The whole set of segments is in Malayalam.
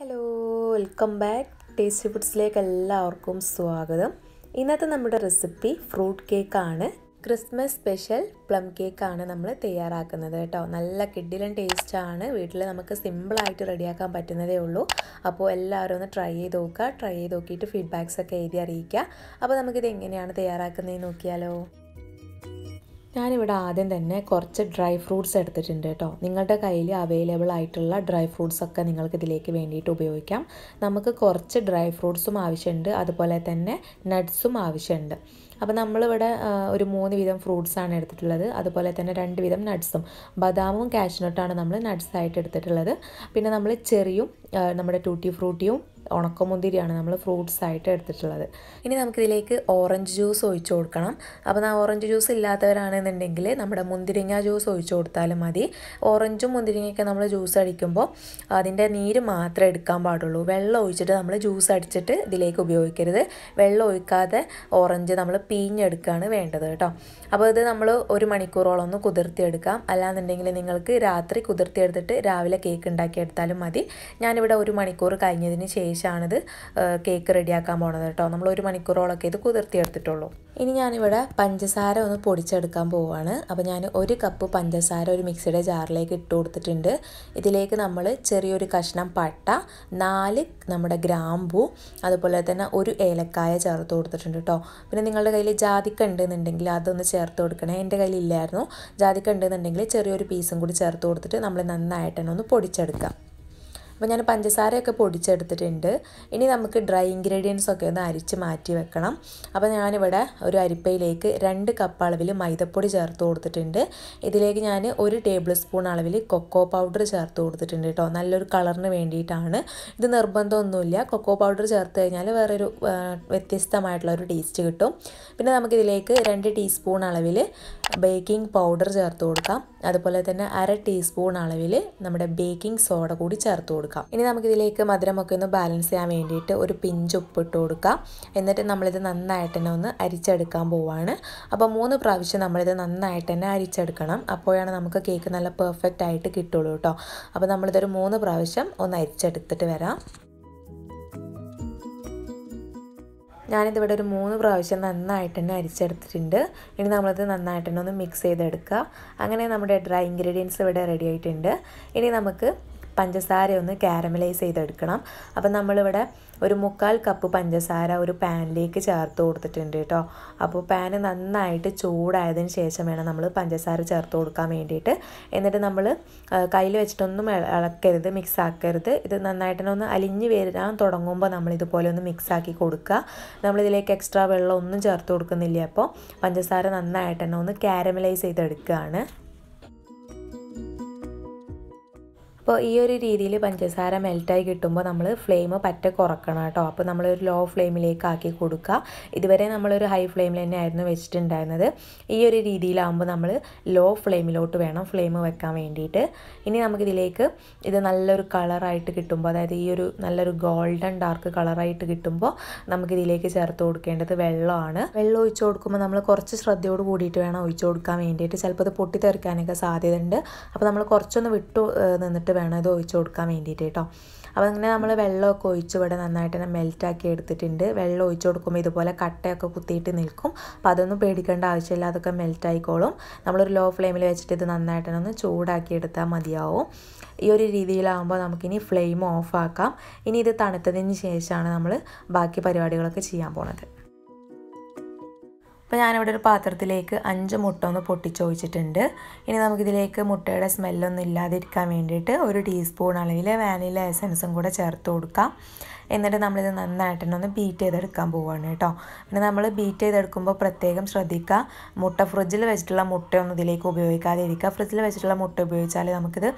ഹലോ വെൽക്കം ബാക്ക് ടേസ്റ്റി ഫുഡ്സിലേക്ക് എല്ലാവർക്കും സ്വാഗതം ഇന്നത്തെ നമ്മുടെ റെസിപ്പി ഫ്രൂട്ട് കേക്കാണ് ക്രിസ്മസ് സ്പെഷ്യൽ പ്ലം കേക്കാണ് നമ്മൾ തയ്യാറാക്കുന്നത് കേട്ടോ നല്ല കിഡിലൻ ടേസ്റ്റാണ് വീട്ടിൽ നമുക്ക് സിമ്പിളായിട്ട് റെഡിയാക്കാൻ പറ്റുന്നതേ ഉള്ളൂ അപ്പോൾ എല്ലാവരും ഒന്ന് ട്രൈ ചെയ്ത് നോക്കുക ട്രൈ ചെയ്ത് നോക്കിയിട്ട് ഫീഡ്ബാക്സ് ഒക്കെ എഴുതി അറിയിക്കുക അപ്പോൾ നമുക്കിത് എങ്ങനെയാണ് തയ്യാറാക്കുന്നതെന്ന് നോക്കിയാലോ ഞാനിവിടെ ആദ്യം തന്നെ കുറച്ച് ഡ്രൈ ഫ്രൂട്ട്സ് എടുത്തിട്ടുണ്ട് കേട്ടോ നിങ്ങളുടെ കയ്യിൽ അവൈലബിൾ ആയിട്ടുള്ള ഡ്രൈ ഫ്രൂട്ട്സ് ഒക്കെ നിങ്ങൾക്ക് ഇതിലേക്ക് വേണ്ടിയിട്ട് ഉപയോഗിക്കാം നമുക്ക് കുറച്ച് ഡ്രൈ ഫ്രൂട്ട്സും ആവശ്യമുണ്ട് അതുപോലെ തന്നെ നട്ട്സും ആവശ്യമുണ്ട് അപ്പോൾ നമ്മളിവിടെ ഒരു മൂന്ന് വീതം ഫ്രൂട്ട്സാണ് എടുത്തിട്ടുള്ളത് അതുപോലെ തന്നെ രണ്ട് വീതം നട്ട്സും ബദാമും കാഷ്നട്ടാണ് നമ്മൾ നട്ട്സായിട്ട് എടുത്തിട്ടുള്ളത് പിന്നെ നമ്മൾ ചെറിയും നമ്മുടെ ടൂട്ടി ഫ്രൂട്ടിയും ഉണക്കമുന്തിരിയാണ് നമ്മൾ ഫ്രൂട്ട്സ് ആയിട്ട് എടുത്തിട്ടുള്ളത് ഇനി നമുക്കിതിലേക്ക് ഓറഞ്ച് ജ്യൂസ് ഒഴിച്ചു കൊടുക്കണം അപ്പോൾ ആ ഓറഞ്ച് ജ്യൂസ് ഇല്ലാത്തവരാണെന്നുണ്ടെങ്കിൽ നമ്മുടെ മുന്തിരിങ്ങ ജ്യൂസ് ഒഴിച്ചു കൊടുത്താലും മതി ഓറഞ്ചും മുന്തിരിങ്ങയൊക്കെ നമ്മൾ ജ്യൂസ് അടിക്കുമ്പോൾ അതിൻ്റെ നീര് മാത്രമേ എടുക്കാൻ പാടുള്ളൂ വെള്ളം ഒഴിച്ചിട്ട് നമ്മൾ ജ്യൂസ് അടിച്ചിട്ട് ഇതിലേക്ക് ഉപയോഗിക്കരുത് വെള്ളം ഒഴിക്കാതെ ഓറഞ്ച് നമ്മൾ പീഞ്ഞെടുക്കുകയാണ് വേണ്ടത് കേട്ടോ അപ്പോൾ ഇത് നമ്മൾ ഒരു മണിക്കൂറോളം ഒന്ന് കുതിർത്തിയെടുക്കാം അല്ലാന്നുണ്ടെങ്കിൽ നിങ്ങൾക്ക് രാത്രി കുതിർത്തിയെടുത്തിട്ട് രാവിലെ കേക്ക് ഉണ്ടാക്കിയെടുത്താലും മതി ഞാനിവിടെ ഒരു മണിക്കൂർ കഴിഞ്ഞതിന് ശേഷം ശേഷമാണിത് കേക്ക് റെഡിയാക്കാൻ പോണത് കേട്ടോ നമ്മൾ ഒരു മണിക്കൂറോളൊക്കെ ഇത് കുതിർത്തിയെടുത്തിട്ടുള്ളൂ ഇനി ഞാനിവിടെ പഞ്ചസാര ഒന്ന് പൊടിച്ചെടുക്കാൻ പോവുകയാണ് അപ്പോൾ ഞാൻ ഒരു കപ്പ് പഞ്ചസാര ഒരു മിക്സിയുടെ ജാറിലേക്ക് ഇട്ട് കൊടുത്തിട്ടുണ്ട് ഇതിലേക്ക് നമ്മൾ ചെറിയൊരു കഷ്ണം പട്ട നാല് നമ്മുടെ ഗ്രാമ്പു അതുപോലെ തന്നെ ഒരു ഏലക്കായ ചേർത്ത് കൊടുത്തിട്ടുണ്ട് കേട്ടോ പിന്നെ നിങ്ങളുടെ കയ്യിൽ ജാതിക്ക ഉണ്ടെന്നുണ്ടെങ്കിൽ അതൊന്ന് ചേർത്ത് കൊടുക്കണേ എൻ്റെ കയ്യിൽ ഇല്ലായിരുന്നു ജാതിക്ക ഉണ്ടെന്നുണ്ടെങ്കിൽ ചെറിയൊരു പീസും കൂടി ചേർത്ത് കൊടുത്തിട്ട് നമ്മൾ തന്നെ ഒന്ന് പൊടിച്ചെടുക്കാം അപ്പോൾ ഞാൻ പഞ്ചസാരയൊക്കെ പൊടിച്ചെടുത്തിട്ടുണ്ട് ഇനി നമുക്ക് ഡ്രൈ ഇൻഗ്രീഡിയൻസ് ഒക്കെ ഒന്ന് അരിച്ച് മാറ്റി വെക്കണം അപ്പോൾ ഞാനിവിടെ ഒരു അരിപ്പയിലേക്ക് രണ്ട് കപ്പ് അളവിൽ മൈദപ്പൊടി ചേർത്ത് കൊടുത്തിട്ടുണ്ട് ഇതിലേക്ക് ഞാൻ ഒരു ടേബിൾ സ്പൂൺ അളവിൽ കൊക്കോ പൗഡർ ചേർത്ത് കൊടുത്തിട്ടുണ്ട് കേട്ടോ നല്ലൊരു കളറിന് വേണ്ടിയിട്ടാണ് ഇത് നിർബന്ധമൊന്നുമില്ല കൊക്കോ പൗഡർ ചേർത്ത് കഴിഞ്ഞാൽ വേറൊരു വ്യത്യസ്തമായിട്ടുള്ള ഒരു ടേസ്റ്റ് കിട്ടും പിന്നെ നമുക്കിതിലേക്ക് രണ്ട് ടീസ്പൂൺ അളവിൽ ബേക്കിംഗ് പൗഡർ ചേർത്ത് കൊടുക്കാം അതുപോലെ തന്നെ അര ടീസ്പൂൺ അളവിൽ നമ്മുടെ ബേക്കിംഗ് സോഡ കൂടി ചേർത്ത് കൊടുക്കാം കൊടുക്കാം ഇനി നമുക്കിതിലേക്ക് മധുരമൊക്കെ ഒന്ന് ബാലൻസ് ചെയ്യാൻ വേണ്ടിയിട്ട് ഒരു പിഞ്ച് ഉപ്പിട്ട് കൊടുക്കാം എന്നിട്ട് നമ്മളിത് നന്നായിട്ട് തന്നെ ഒന്ന് അരിച്ചെടുക്കാൻ പോവാണ് അപ്പോൾ മൂന്ന് പ്രാവശ്യം നമ്മളിത് നന്നായിട്ട് തന്നെ അരിച്ചെടുക്കണം അപ്പോഴാണ് നമുക്ക് കേക്ക് നല്ല പെർഫെക്റ്റ് ആയിട്ട് കിട്ടുള്ളൂ കേട്ടോ അപ്പോൾ നമ്മളിതൊരു മൂന്ന് പ്രാവശ്യം ഒന്ന് അരിച്ചെടുത്തിട്ട് വരാം ഞാനിതിവിടെ ഒരു മൂന്ന് പ്രാവശ്യം നന്നായിട്ട് തന്നെ അരിച്ചെടുത്തിട്ടുണ്ട് ഇനി നമ്മളത് നന്നായിട്ട് തന്നെ ഒന്ന് മിക്സ് ചെയ്തെടുക്കുക അങ്ങനെ നമ്മുടെ ഡ്രൈ ഇൻഗ്രീഡിയൻസ് ഇവിടെ റെഡി ആയിട്ടുണ്ട് ഇനി നമുക്ക് പഞ്ചസാര ഒന്ന് കാരമലൈസ് ചെയ്തെടുക്കണം അപ്പം നമ്മളിവിടെ ഒരു മുക്കാൽ കപ്പ് പഞ്ചസാര ഒരു പാനിലേക്ക് ചേർത്ത് കൊടുത്തിട്ടുണ്ട് കേട്ടോ അപ്പോൾ പാന് നന്നായിട്ട് ചൂടായതിന് ശേഷം വേണം നമ്മൾ പഞ്ചസാര ചേർത്ത് കൊടുക്കാൻ വേണ്ടിയിട്ട് എന്നിട്ട് നമ്മൾ കയ്യിൽ വെച്ചിട്ടൊന്നും ഇളക്കരുത് മിക്സ് ആക്കരുത് ഇത് നന്നായിട്ട് ഒന്ന് അലിഞ്ഞ് വരാൻ തുടങ്ങുമ്പോൾ നമ്മൾ ഇതുപോലെ ഒന്ന് മിക്സ് ആക്കി കൊടുക്കുക നമ്മളിതിലേക്ക് എക്സ്ട്രാ വെള്ളം ഒന്നും ചേർത്ത് കൊടുക്കുന്നില്ല അപ്പോൾ പഞ്ചസാര നന്നായിട്ട് തന്നെ ഒന്ന് കാരമലൈസ് ചെയ്തെടുക്കുകയാണ് അപ്പോൾ ഈ ഒരു രീതിയിൽ പഞ്ചസാര മെൽറ്റായി കിട്ടുമ്പോൾ നമ്മൾ ഫ്ലെയിം പറ്റ കുറക്കണം കേട്ടോ അപ്പോൾ നമ്മളൊരു ലോ ഫ്ലെയിമിലേക്ക് ആക്കി കൊടുക്കുക ഇതുവരെ നമ്മളൊരു ഹൈ ഫ്ലെയിമിൽ തന്നെ ആയിരുന്നു വെച്ചിട്ടുണ്ടായിരുന്നത് ഈ ഒരു രീതിയിലാകുമ്പോൾ നമ്മൾ ലോ ഫ്ലെയിമിലോട്ട് വേണം ഫ്ലെയിം വെക്കാൻ വേണ്ടിയിട്ട് ഇനി നമുക്കിതിലേക്ക് ഇത് നല്ലൊരു കളറായിട്ട് കിട്ടുമ്പോൾ അതായത് ഈ ഒരു നല്ലൊരു ഗോൾഡൻ ഡാർക്ക് കളറായിട്ട് കിട്ടുമ്പോൾ നമുക്കിതിലേക്ക് ചേർത്ത് കൊടുക്കേണ്ടത് വെള്ളമാണ് വെള്ളം ഒഴിച്ചു കൊടുക്കുമ്പോൾ നമ്മൾ കുറച്ച് ശ്രദ്ധയോട് കൂടിയിട്ട് വേണം ഒഴിച്ചു കൊടുക്കാൻ വേണ്ടിയിട്ട് ചിലപ്പോൾ ഇത് പൊട്ടിത്തെറിക്കാനൊക്കെ സാധ്യതയുണ്ട് അപ്പോൾ നമ്മൾ കുറച്ചൊന്ന് വിട്ടു നിന്നിട്ട് വേണം ഇത് ഒഴിച്ച് കൊടുക്കാൻ വേണ്ടിയിട്ട് കേട്ടോ അപ്പോൾ അങ്ങനെ നമ്മൾ വെള്ളമൊക്കെ ഒഴിച്ച് ഇവിടെ നന്നായിട്ട് തന്നെ മെൽറ്റാക്കി എടുത്തിട്ടുണ്ട് വെള്ളം ഒഴിച്ച് കൊടുക്കുമ്പോൾ ഇതുപോലെ കട്ടയൊക്കെ കുത്തിയിട്ട് നിൽക്കും അപ്പോൾ അതൊന്നും പേടിക്കേണ്ട ആവശ്യമില്ല അതൊക്കെ മെൽറ്റായിക്കോളും നമ്മളൊരു ലോ ഫ്ലെയിമിൽ വെച്ചിട്ട് ഇത് നന്നായിട്ട് ഒന്ന് ചൂടാക്കി എടുത്താൽ മതിയാവും ഈ ഒരു രീതിയിലാകുമ്പോൾ നമുക്കിനി ഫ്ലെയിം ഓഫാക്കാം ഇനി ഇത് തണുത്തതിന് ശേഷമാണ് നമ്മൾ ബാക്കി പരിപാടികളൊക്കെ ചെയ്യാൻ പോണത് അപ്പോൾ ഞാനിവിടെ ഒരു പാത്രത്തിലേക്ക് അഞ്ച് മുട്ട ഒന്ന് പൊട്ടിച്ചൊഴിച്ചിട്ടുണ്ട് ഇനി നമുക്കിതിലേക്ക് മുട്ടയുടെ സ്മെല്ലൊന്നും ഇല്ലാതിരിക്കാൻ വേണ്ടിയിട്ട് ഒരു ടീസ്പൂൺ അളവിൽ വാനില എസൻസും കൂടെ ചേർത്ത് കൊടുക്കാം എന്നിട്ട് നമ്മളിത് നന്നായിട്ടൊന്ന് ബീറ്റ് ചെയ്തെടുക്കാൻ പോവുകയാണ് കേട്ടോ പിന്നെ നമ്മൾ ബീറ്റ് ചെയ്തെടുക്കുമ്പോൾ പ്രത്യേകം ശ്രദ്ധിക്കുക മുട്ട ഫ്രിഡ്ജിൽ വെച്ചിട്ടുള്ള മുട്ടയൊന്നും ഇതിലേക്ക് ഉപയോഗിക്കാതിരിക്കുക ഫ്രിഡ്ജിൽ വെച്ചിട്ടുള്ള മുട്ട ഉപയോഗിച്ചാൽ നമുക്കിത്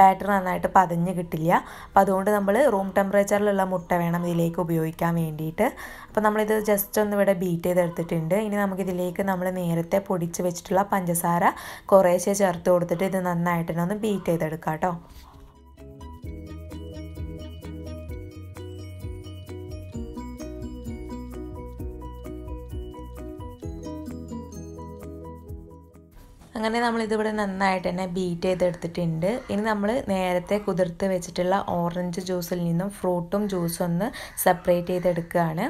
ബാറ്റർ നന്നായിട്ട് പതഞ്ഞ് കിട്ടില്ല അപ്പോൾ അതുകൊണ്ട് നമ്മൾ റൂം ടെമ്പറേച്ചറിലുള്ള മുട്ട വേണം ഇതിലേക്ക് ഉപയോഗിക്കാൻ വേണ്ടിയിട്ട് അപ്പോൾ നമ്മളിത് ജസ്റ്റ് ഒന്ന് ഇവിടെ ബീറ്റ് ചെയ്തെടുത്തിട്ടുണ്ട് ഇനി നമുക്കിതിലേക്ക് നമ്മൾ നേരത്തെ പൊടിച്ച് വെച്ചിട്ടുള്ള പഞ്ചസാര കുറേശ്ശെ ചേർത്ത് കൊടുത്തിട്ട് ഇത് നന്നായിട്ടൊന്ന് ബീറ്റ് ചെയ്തെടുക്കാം കേട്ടോ അങ്ങനെ നമ്മളിതിവിടെ നന്നായിട്ട് തന്നെ ബീറ്റ് ചെയ്തെടുത്തിട്ടുണ്ട് ഇനി നമ്മൾ നേരത്തെ കുതിർത്ത് വെച്ചിട്ടുള്ള ഓറഞ്ച് ജ്യൂസിൽ നിന്നും ഫ്രൂട്ടും ജ്യൂസും ഒന്ന് സെപ്പറേറ്റ് ചെയ്തെടുക്കുകയാണ്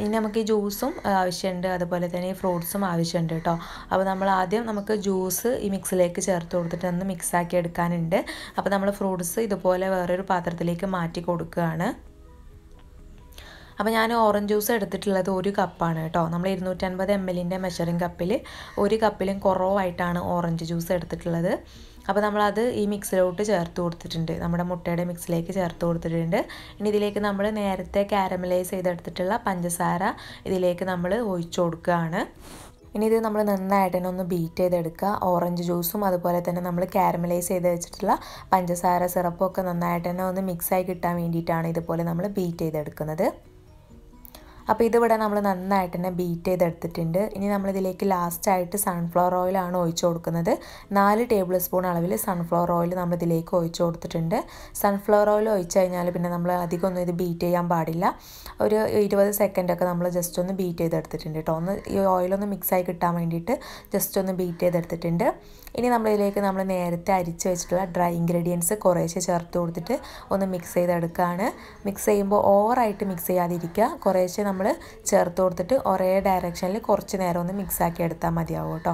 ഇനി നമുക്ക് ഈ ജ്യൂസും ആവശ്യമുണ്ട് അതുപോലെ തന്നെ ഈ ഫ്രൂട്ട്സും ആവശ്യമുണ്ട് കേട്ടോ അപ്പോൾ നമ്മൾ ആദ്യം നമുക്ക് ജ്യൂസ് ഈ മിക്സിലേക്ക് ചേർത്ത് കൊടുത്തിട്ട് ഒന്ന് മിക്സാക്കി എടുക്കാനുണ്ട് അപ്പോൾ നമ്മൾ ഫ്രൂട്ട്സ് ഇതുപോലെ വേറൊരു പാത്രത്തിലേക്ക് മാറ്റി കൊടുക്കുകയാണ് അപ്പോൾ ഞാൻ ഓറഞ്ച് ജ്യൂസ് എടുത്തിട്ടുള്ളത് ഒരു കപ്പാണ് കേട്ടോ നമ്മൾ ഇരുന്നൂറ്റൻപത് എം എല്ലിൻ്റെ മെഷറിംഗ് കപ്പിൽ ഒരു കപ്പിലും കുറവായിട്ടാണ് ഓറഞ്ച് ജ്യൂസ് എടുത്തിട്ടുള്ളത് അപ്പോൾ നമ്മളത് ഈ മിക്സിലോട്ട് ചേർത്ത് കൊടുത്തിട്ടുണ്ട് നമ്മുടെ മുട്ടയുടെ മിക്സിലേക്ക് ചേർത്ത് കൊടുത്തിട്ടുണ്ട് ഇനി ഇതിലേക്ക് നമ്മൾ നേരത്തെ കാരമലൈസ് ചെയ്തെടുത്തിട്ടുള്ള പഞ്ചസാര ഇതിലേക്ക് നമ്മൾ ഒഴിച്ചു കൊടുക്കുകയാണ് ഇനി ഇത് നമ്മൾ നന്നായിട്ട് തന്നെ ഒന്ന് ബീറ്റ് ചെയ്തെടുക്കുക ഓറഞ്ച് ജ്യൂസും അതുപോലെ തന്നെ നമ്മൾ കാരമലൈസ് ചെയ്ത് വെച്ചിട്ടുള്ള പഞ്ചസാര ഒക്കെ നന്നായിട്ട് തന്നെ ഒന്ന് മിക്സായി കിട്ടാൻ വേണ്ടിയിട്ടാണ് ഇതുപോലെ നമ്മൾ ബീറ്റ് ചെയ്തെടുക്കുന്നത് അപ്പോൾ ഇതിവിടെ നമ്മൾ നന്നായിട്ട് തന്നെ ബീറ്റ് ചെയ്തെടുത്തിട്ടുണ്ട് ഇനി നമ്മളിതിലേക്ക് ലാസ്റ്റായിട്ട് സൺഫ്ലവർ ഓയിലാണ് ഒഴിച്ചു കൊടുക്കുന്നത് നാല് ടേബിൾ സ്പൂൺ അളവിൽ സൺഫ്ലവർ ഓയിൽ നമ്മളിതിലേക്ക് ഒഴിച്ചു കൊടുത്തിട്ടുണ്ട് സൺഫ്ലവർ ഓയിൽ ഒഴിച്ചു കഴിഞ്ഞാൽ പിന്നെ നമ്മൾ അധികം ഒന്നും ഇത് ബീറ്റ് ചെയ്യാൻ പാടില്ല ഒരു ഇരുപത് സെക്കൻഡൊക്കെ നമ്മൾ ജസ്റ്റ് ഒന്ന് ബീറ്റ് ചെയ്തെടുത്തിട്ടുണ്ട് കേട്ടോ ഒന്ന് ഈ ഓയിലൊന്ന് മിക്സായി കിട്ടാൻ വേണ്ടിയിട്ട് ജസ്റ്റ് ഒന്ന് ബീറ്റ് ചെയ്തെടുത്തിട്ടുണ്ട് ഇനി നമ്മളിതിലേക്ക് നമ്മൾ നേരത്തെ അരിച്ച് വെച്ചിട്ടുള്ള ഡ്രൈ ഇൻഗ്രീഡിയൻസ് കുറേശ്ശെ ചേർത്ത് കൊടുത്തിട്ട് ഒന്ന് മിക്സ് ചെയ്തെടുക്കുകയാണ് മിക്സ് ചെയ്യുമ്പോൾ ഓവറായിട്ട് മിക്സ് ചെയ്യാതിരിക്കുക കുറേശ്ശെ നമ്മൾ നമ്മൾ ചേർത്ത് കൊടുത്തിട്ട് ഒരേ ഡയറക്ഷനിൽ കുറച്ച് നേരം ഒന്ന് മിക്സാക്കി എടുത്താൽ മതിയാവും കേട്ടോ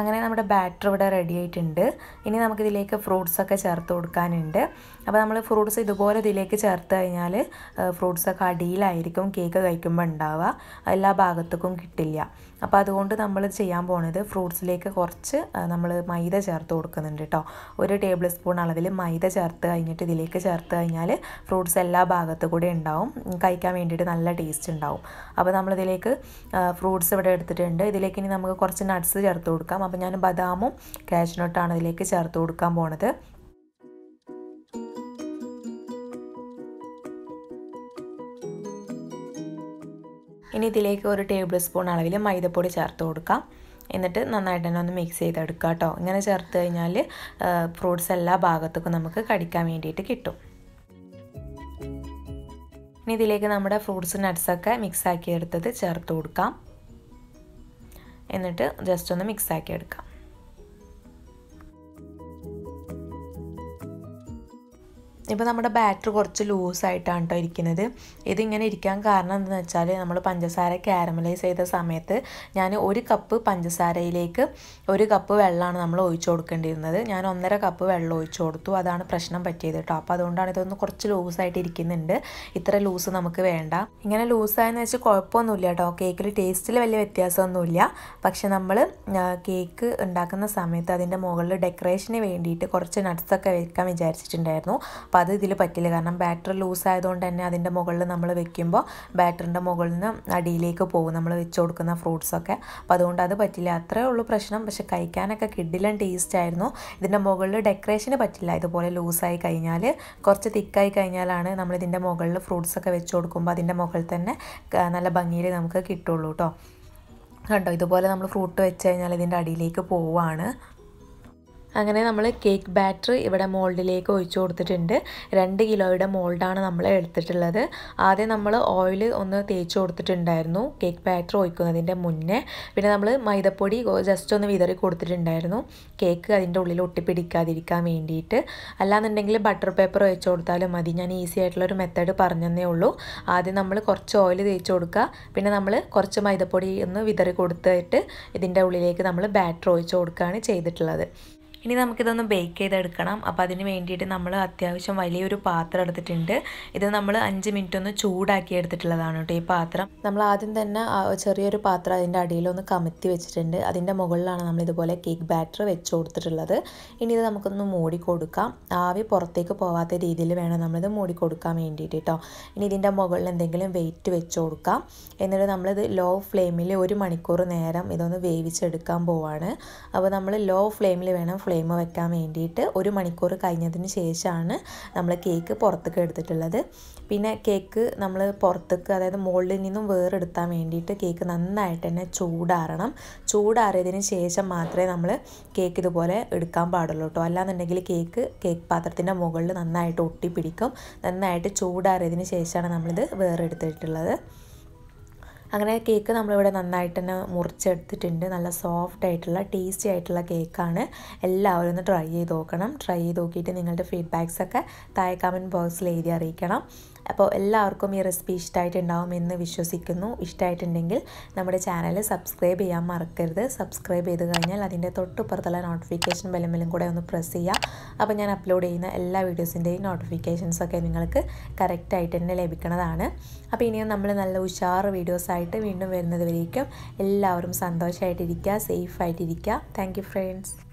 അങ്ങനെ നമ്മുടെ ബാറ്റർ ഇവിടെ റെഡി ആയിട്ടുണ്ട് ഇനി നമുക്കിതിലേക്ക് ഫ്രൂട്ട്സൊക്കെ ചേർത്ത് കൊടുക്കാനുണ്ട് അപ്പോൾ നമ്മൾ ഫ്രൂട്ട്സ് ഇതുപോലെ ഇതിലേക്ക് ചേർത്ത് കഴിഞ്ഞാൽ ഫ്രൂട്ട്സൊക്കെ അടിയിലായിരിക്കും കേക്ക് കഴിക്കുമ്പോൾ ഉണ്ടാവുക എല്ലാ ഭാഗത്തേക്കും കിട്ടില്ല അപ്പോൾ അതുകൊണ്ട് നമ്മൾ ചെയ്യാൻ പോണത് ഫ്രൂട്ട്സിലേക്ക് കുറച്ച് നമ്മൾ മൈദ ചേർത്ത് കൊടുക്കുന്നുണ്ട് കേട്ടോ ഒരു ടേബിൾ സ്പൂൺ അളവിൽ മൈദ ചേർത്ത് കഴിഞ്ഞിട്ട് ഇതിലേക്ക് ചേർത്ത് കഴിഞ്ഞാൽ ഫ്രൂട്ട്സ് എല്ലാ ഭാഗത്തു കൂടെ ഉണ്ടാവും കഴിക്കാൻ വേണ്ടിയിട്ട് നല്ല ടേസ്റ്റ് ഉണ്ടാവും അപ്പോൾ നമ്മളിതിലേക്ക് ഫ്രൂട്ട്സ് ഇവിടെ എടുത്തിട്ടുണ്ട് ഇതിലേക്ക് ഇനി നമുക്ക് കുറച്ച് നട്ട്സ് ചേർത്ത് കൊടുക്കാം അപ്പോൾ ഞാൻ ബദാമും കാഷ്നട്ടാണ് ഇതിലേക്ക് ചേർത്ത് കൊടുക്കാൻ പോണത് ഇനി ഇതിലേക്ക് ഒരു ടേബിൾ സ്പൂൺ അളവിൽ മൈദപ്പൊടി ചേർത്ത് കൊടുക്കാം എന്നിട്ട് നന്നായിട്ട് തന്നെ ഒന്ന് മിക്സ് ചെയ്തെടുക്കുക കേട്ടോ ഇങ്ങനെ ചേർത്ത് കഴിഞ്ഞാൽ ഫ്രൂട്ട്സ് എല്ലാ ഭാഗത്തേക്കും നമുക്ക് കടിക്കാൻ വേണ്ടിയിട്ട് കിട്ടും ഇനി ഇതിലേക്ക് നമ്മുടെ ഫ്രൂട്ട്സ് നട്ട്സൊക്കെ മിക്സാക്കി എടുത്തത് ചേർത്ത് കൊടുക്കാം എന്നിട്ട് ജസ്റ്റ് ഒന്ന് മിക്സാക്കി എടുക്കാം ഇപ്പോൾ നമ്മുടെ ബാറ്റർ കുറച്ച് ലൂസായിട്ടാണ് കേട്ടോ ഇരിക്കുന്നത് ഇതിങ്ങനെ ഇരിക്കാൻ കാരണം എന്താണെന്ന് വെച്ചാൽ നമ്മൾ പഞ്ചസാര കാരമലൈസ് ചെയ്ത സമയത്ത് ഞാൻ ഒരു കപ്പ് പഞ്ചസാരയിലേക്ക് ഒരു കപ്പ് വെള്ളമാണ് നമ്മൾ ഒഴിച്ചു കൊടുക്കേണ്ടിയിരുന്നത് ഞാൻ ഒന്നര കപ്പ് വെള്ളം ഒഴിച്ചു കൊടുത്തു അതാണ് പ്രശ്നം പറ്റിയത് കേട്ടോ അപ്പോൾ അതുകൊണ്ടാണ് ഇതൊന്ന് കുറച്ച് ലൂസായിട്ട് ഇരിക്കുന്നുണ്ട് ഇത്ര ലൂസ് നമുക്ക് വേണ്ട ഇങ്ങനെ ലൂസായെന്ന് വെച്ചാൽ കുഴപ്പമൊന്നുമില്ല കേട്ടോ കേക്കിൽ ടേസ്റ്റിൽ വലിയ വ്യത്യാസമൊന്നുമില്ല പക്ഷെ നമ്മൾ കേക്ക് ഉണ്ടാക്കുന്ന സമയത്ത് അതിൻ്റെ മുകളിൽ ഡെക്കറേഷന് വേണ്ടിയിട്ട് കുറച്ച് നട്ട്സൊക്കെ വെക്കാൻ വിചാരിച്ചിട്ടുണ്ടായിരുന്നു അപ്പോൾ അത് ഇതിൽ പറ്റില്ല കാരണം ബാറ്ററി ലൂസ് ആയതുകൊണ്ട് തന്നെ അതിൻ്റെ മുകളിൽ നമ്മൾ വെക്കുമ്പോൾ ബാറ്ററിൻ്റെ മുകളിൽ നിന്ന് അടിയിലേക്ക് പോകും നമ്മൾ വെച്ച് കൊടുക്കുന്ന ഫ്രൂട്ട്സൊക്കെ അപ്പോൾ അതുകൊണ്ട് അത് പറ്റില്ല അത്രേ ഉള്ളൂ പ്രശ്നം പക്ഷെ കഴിക്കാനൊക്കെ കിഡിലൻ ടേസ്റ്റ് ആയിരുന്നു ഇതിൻ്റെ മുകളിൽ ഡെക്കറേഷന് പറ്റില്ല ഇതുപോലെ ലൂസായി കഴിഞ്ഞാൽ കുറച്ച് തിക്കായി കഴിഞ്ഞാലാണ് നമ്മളിതിൻ്റെ മുകളിൽ ഫ്രൂട്ട്സൊക്കെ വെച്ച് കൊടുക്കുമ്പോൾ അതിൻ്റെ മുകളിൽ തന്നെ നല്ല ഭംഗിയിൽ നമുക്ക് കിട്ടുള്ളൂ കേട്ടോ കണ്ടോ ഇതുപോലെ നമ്മൾ ഫ്രൂട്ട് വെച്ച് കഴിഞ്ഞാൽ ഇതിൻ്റെ അടിയിലേക്ക് പോവുകയാണ് അങ്ങനെ നമ്മൾ കേക്ക് ബാറ്റർ ഇവിടെ മോൾഡിലേക്ക് ഒഴിച്ചു കൊടുത്തിട്ടുണ്ട് രണ്ട് കിലോയുടെ മോൾഡാണ് നമ്മൾ എടുത്തിട്ടുള്ളത് ആദ്യം നമ്മൾ ഓയിൽ ഒന്ന് തേച്ച് കൊടുത്തിട്ടുണ്ടായിരുന്നു കേക്ക് ബാറ്റർ ഒഴിക്കുന്നതിൻ്റെ മുന്നേ പിന്നെ നമ്മൾ മൈദപ്പൊടി ജസ്റ്റ് ഒന്ന് വിതറി കൊടുത്തിട്ടുണ്ടായിരുന്നു കേക്ക് അതിൻ്റെ ഉള്ളിൽ ഒട്ടിപ്പിടിക്കാതിരിക്കാൻ വേണ്ടിയിട്ട് അല്ലാന്നുണ്ടെങ്കിൽ ബട്ടർ പേപ്പർ ഒഴിച്ചു കൊടുത്താലും മതി ഞാൻ ഈസി ആയിട്ടുള്ളൊരു മെത്തേഡ് പറഞ്ഞതേ ഉള്ളൂ ആദ്യം നമ്മൾ കുറച്ച് ഓയിൽ തേച്ച് കൊടുക്കുക പിന്നെ നമ്മൾ കുറച്ച് മൈദപ്പൊടി ഒന്ന് വിതറി കൊടുത്തിട്ട് ഇതിൻ്റെ ഉള്ളിലേക്ക് നമ്മൾ ബാറ്റർ ഒഴിച്ചു കൊടുക്കുകയാണ് ചെയ്തിട്ടുള്ളത് ഇനി നമുക്കിതൊന്ന് ബേക്ക് ചെയ്തെടുക്കണം അപ്പോൾ അതിന് വേണ്ടിയിട്ട് നമ്മൾ അത്യാവശ്യം വലിയൊരു പാത്രം എടുത്തിട്ടുണ്ട് ഇത് നമ്മൾ അഞ്ച് മിനിറ്റ് ഒന്ന് ചൂടാക്കി എടുത്തിട്ടുള്ളതാണ് കേട്ടോ ഈ പാത്രം നമ്മൾ ആദ്യം തന്നെ ചെറിയൊരു പാത്രം അതിൻ്റെ അടിയിലൊന്ന് കമത്തി വെച്ചിട്ടുണ്ട് അതിൻ്റെ മുകളിലാണ് നമ്മൾ ഇതുപോലെ കേക്ക് ബാറ്റർ വെച്ച് കൊടുത്തിട്ടുള്ളത് ഇനി ഇത് നമുക്കൊന്ന് മൂടി കൊടുക്കാം ആവി പുറത്തേക്ക് പോവാത്ത രീതിയിൽ വേണം നമ്മളിത് മൂടി കൊടുക്കാൻ വേണ്ടിയിട്ട് കേട്ടോ ഇനി ഇതിൻ്റെ മുകളിൽ എന്തെങ്കിലും വെയിറ്റ് വെച്ച് കൊടുക്കാം എന്നിട്ട് നമ്മളിത് ലോ ഫ്ലെയിമിൽ ഒരു മണിക്കൂർ നേരം ഇതൊന്ന് വേവിച്ചെടുക്കാൻ പോവാണ് അപ്പോൾ നമ്മൾ ലോ ഫ്ലെയിമിൽ വേണം ഫ്ലെയിം വെക്കാൻ വേണ്ടിയിട്ട് ഒരു മണിക്കൂർ കഴിഞ്ഞതിന് ശേഷമാണ് നമ്മൾ കേക്ക് പുറത്തേക്ക് എടുത്തിട്ടുള്ളത് പിന്നെ കേക്ക് നമ്മൾ പുറത്തേക്ക് അതായത് മുകളിൽ നിന്നും വേറെടുത്താൻ വേണ്ടിയിട്ട് കേക്ക് നന്നായിട്ട് തന്നെ ചൂടാറണം ചൂടാറിയതിന് ശേഷം മാത്രമേ നമ്മൾ കേക്ക് ഇതുപോലെ എടുക്കാൻ പാടുള്ളൂ കേട്ടോ അല്ലാന്നുണ്ടെങ്കിൽ കേക്ക് കേക്ക് പാത്രത്തിൻ്റെ മുകളിൽ നന്നായിട്ട് ഒട്ടിപ്പിടിക്കും നന്നായിട്ട് ചൂടാറിയതിന് ശേഷമാണ് നമ്മളിത് വേറെടുത്തിട്ടുള്ളത് എടുത്തിട്ടുള്ളത് അങ്ങനെ കേക്ക് നമ്മളിവിടെ നന്നായിട്ട് തന്നെ മുറിച്ചെടുത്തിട്ടുണ്ട് നല്ല സോഫ്റ്റ് ആയിട്ടുള്ള ടേസ്റ്റി ആയിട്ടുള്ള കേക്കാണ് എല്ലാവരും ഒന്ന് ട്രൈ ചെയ്ത് നോക്കണം ട്രൈ ചെയ്ത് നോക്കിയിട്ട് നിങ്ങളുടെ ഫീഡ്ബാക്സ് ഒക്കെ താഴെ കമൻറ്റ് ബോക്സിൽ എഴുതി അറിയിക്കണം അപ്പോൾ എല്ലാവർക്കും ഈ റെസിപ്പി എന്ന് വിശ്വസിക്കുന്നു ഇഷ്ടമായിട്ടുണ്ടെങ്കിൽ നമ്മുടെ ചാനൽ സബ്സ്ക്രൈബ് ചെയ്യാൻ മറക്കരുത് സബ്സ്ക്രൈബ് ചെയ്ത് കഴിഞ്ഞാൽ അതിൻ്റെ തൊട്ടുപ്പുറത്തുള്ള നോട്ടിഫിക്കേഷൻ ബലമിലും കൂടെ ഒന്ന് പ്രസ് ചെയ്യുക അപ്പോൾ ഞാൻ അപ്ലോഡ് ചെയ്യുന്ന എല്ലാ വീഡിയോസിൻ്റെയും നോട്ടിഫിക്കേഷൻസൊക്കെ നിങ്ങൾക്ക് കറക്റ്റായിട്ട് തന്നെ ലഭിക്കുന്നതാണ് അപ്പോൾ ഇനിയും നമ്മൾ നല്ല ഉഷാറ് വീഡിയോസായിട്ട് വീണ്ടും വരുന്നത് വരേക്കും എല്ലാവരും സന്തോഷമായിട്ടിരിക്കുക സേഫായിട്ടിരിക്കുക താങ്ക് യു ഫ്രണ്ട്സ്